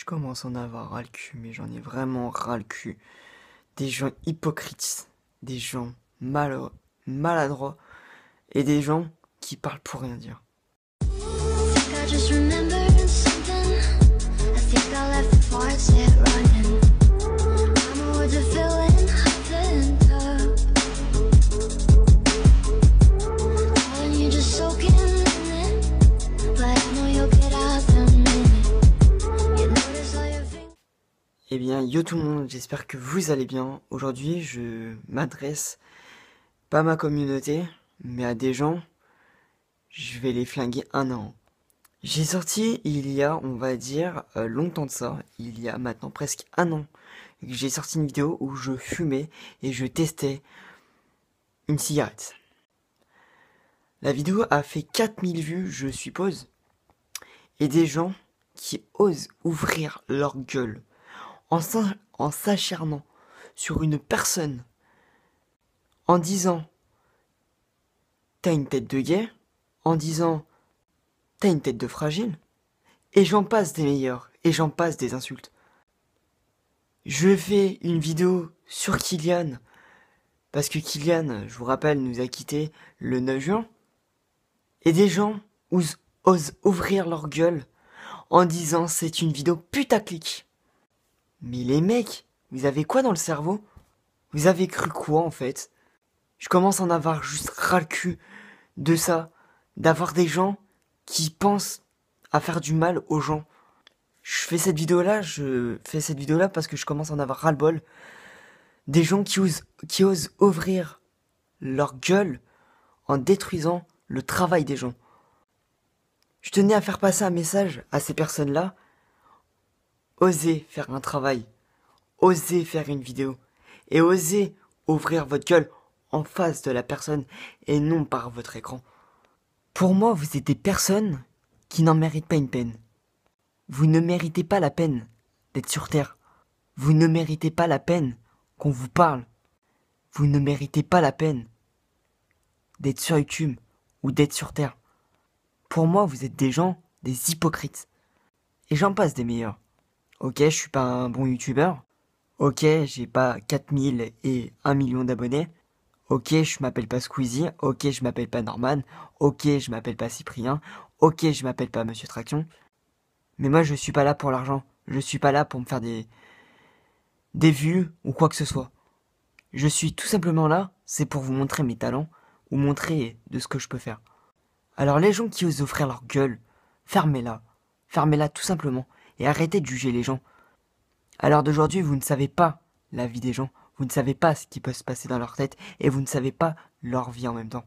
Je commence à en avoir ras le cul, mais j'en ai vraiment ras le cul. Des gens hypocrites, des gens maladroits, et des gens qui parlent pour rien dire. bien, yo tout le monde, j'espère que vous allez bien. Aujourd'hui, je m'adresse pas à ma communauté, mais à des gens. Je vais les flinguer un an. J'ai sorti il y a, on va dire, euh, longtemps de ça, il y a maintenant presque un an, j'ai sorti une vidéo où je fumais et je testais une cigarette. La vidéo a fait 4000 vues, je suppose, et des gens qui osent ouvrir leur gueule en s'acharnant sur une personne, en disant T'as une tête de gay, en disant T'as une tête de fragile, et j'en passe des meilleurs, et j'en passe des insultes. Je fais une vidéo sur Kylian, parce que Kylian, je vous rappelle, nous a quittés le 9 juin, et des gens osent, osent ouvrir leur gueule en disant c'est une vidéo putaclic. Mais les mecs, vous avez quoi dans le cerveau Vous avez cru quoi en fait Je commence à en avoir juste ras le cul de ça, d'avoir des gens qui pensent à faire du mal aux gens. Je fais cette vidéo là, je fais cette vidéo là parce que je commence à en avoir ras le bol. Des gens qui osent, qui osent ouvrir leur gueule en détruisant le travail des gens. Je tenais à faire passer un message à ces personnes là Osez faire un travail. Osez faire une vidéo. Et osez ouvrir votre gueule en face de la personne et non par votre écran. Pour moi, vous êtes des personnes qui n'en méritent pas une peine. Vous ne méritez pas la peine d'être sur Terre. Vous ne méritez pas la peine qu'on vous parle. Vous ne méritez pas la peine d'être sur YouTube ou d'être sur Terre. Pour moi, vous êtes des gens, des hypocrites. Et j'en passe des meilleurs. Ok, je suis pas un bon youtubeur. Ok, j'ai pas 4000 et 1 million d'abonnés. Ok, je m'appelle pas Squeezie. Ok, je m'appelle pas Norman. Ok, je m'appelle pas Cyprien. Ok, je m'appelle pas Monsieur Traction. Mais moi, je suis pas là pour l'argent. Je suis pas là pour me faire des. des vues ou quoi que ce soit. Je suis tout simplement là, c'est pour vous montrer mes talents ou montrer de ce que je peux faire. Alors les gens qui osent offrir leur gueule, fermez-la. Fermez-la tout simplement et arrêtez de juger les gens. À l'heure d'aujourd'hui, vous ne savez pas la vie des gens, vous ne savez pas ce qui peut se passer dans leur tête, et vous ne savez pas leur vie en même temps.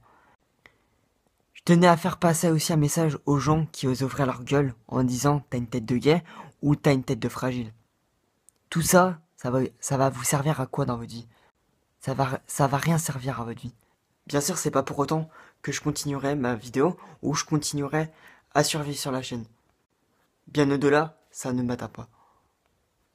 Je tenais à faire passer aussi un message aux gens qui osent ouvrir leur gueule en disant t'as une tête de gay ou t'as une tête de fragile. Tout ça, ça va, vous servir à quoi dans votre vie ça va, ça va rien servir à votre vie. Bien sûr, c'est pas pour autant que je continuerai ma vidéo ou je continuerai à survivre sur la chaîne. Bien au-delà, ça ne m'atteint pas.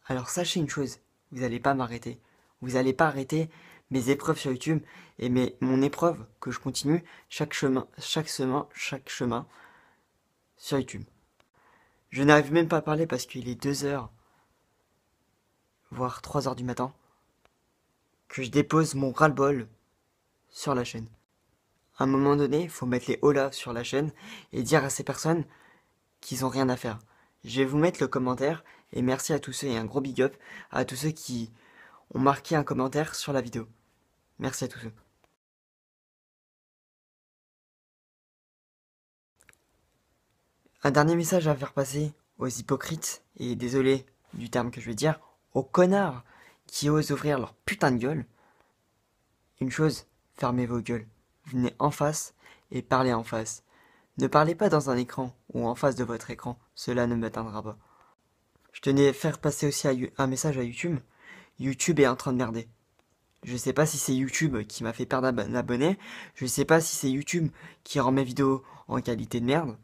Alors sachez une chose, vous n'allez pas m'arrêter. Vous n'allez pas arrêter mes épreuves sur YouTube et mes, mon épreuve que je continue chaque chemin, chaque semaine, chaque chemin sur YouTube. Je n'arrive même pas à parler parce qu'il est 2h, voire 3h du matin, que je dépose mon ras-le-bol sur la chaîne. À un moment donné, il faut mettre les holas sur la chaîne et dire à ces personnes qu'ils n'ont rien à faire. Je vais vous mettre le commentaire et merci à tous ceux et un gros big up à tous ceux qui ont marqué un commentaire sur la vidéo. Merci à tous ceux. Un dernier message à faire passer aux hypocrites, et désolé du terme que je vais dire, aux connards qui osent ouvrir leur putain de gueule. Une chose, fermez vos gueules. Venez en face et parlez en face. Ne parlez pas dans un écran, ou en face de votre écran, cela ne m'atteindra pas. Je tenais à faire passer aussi un message à YouTube. YouTube est en train de merder. Je sais pas si c'est YouTube qui m'a fait perdre un abonné, je ne sais pas si c'est YouTube qui rend mes vidéos en qualité de merde.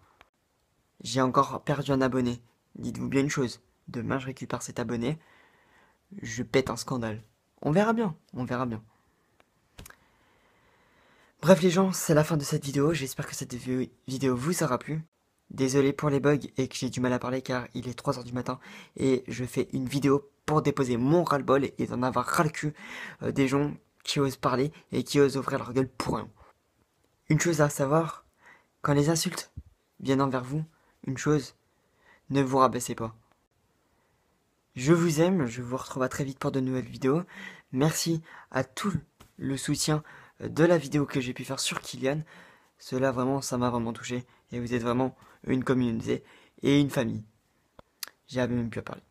J'ai encore perdu un abonné. Dites-vous bien une chose, demain je récupère cet abonné, je pète un scandale. On verra bien, on verra bien. Bref les gens, c'est la fin de cette vidéo, j'espère que cette vidéo vous aura plu. Désolé pour les bugs et que j'ai du mal à parler car il est 3h du matin et je fais une vidéo pour déposer mon ras-le-bol et d'en avoir ras le cul euh, des gens qui osent parler et qui osent ouvrir leur gueule pour rien. Une chose à savoir, quand les insultes viennent envers vous, une chose, ne vous rabaissez pas. Je vous aime, je vous retrouve à très vite pour de nouvelles vidéos. Merci à tout le soutien euh, de la vidéo que j'ai pu faire sur Kylian. Cela vraiment, ça m'a vraiment touché et vous êtes vraiment une communauté et une famille. J'ai même plus à parler.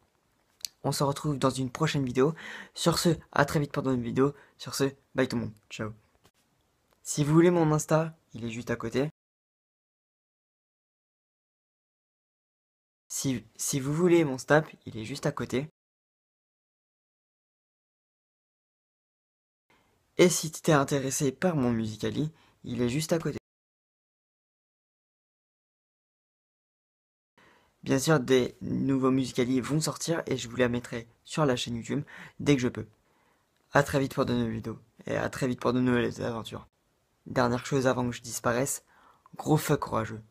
On se retrouve dans une prochaine vidéo. Sur ce, à très vite pour une vidéo. Sur ce, bye tout le monde. Ciao. Si vous voulez mon Insta, il est juste à côté. Si, vous voulez mon Snap, il est juste à côté. Et si tu t'es intéressé par mon Musicali, il est juste à côté. Bien sûr, des nouveaux musicaliers vont sortir et je vous les mettrai sur la chaîne YouTube dès que je peux. A très vite pour de nouvelles vidéos et à très vite pour de nouvelles aventures. Dernière chose avant que je disparaisse, gros feu courageux.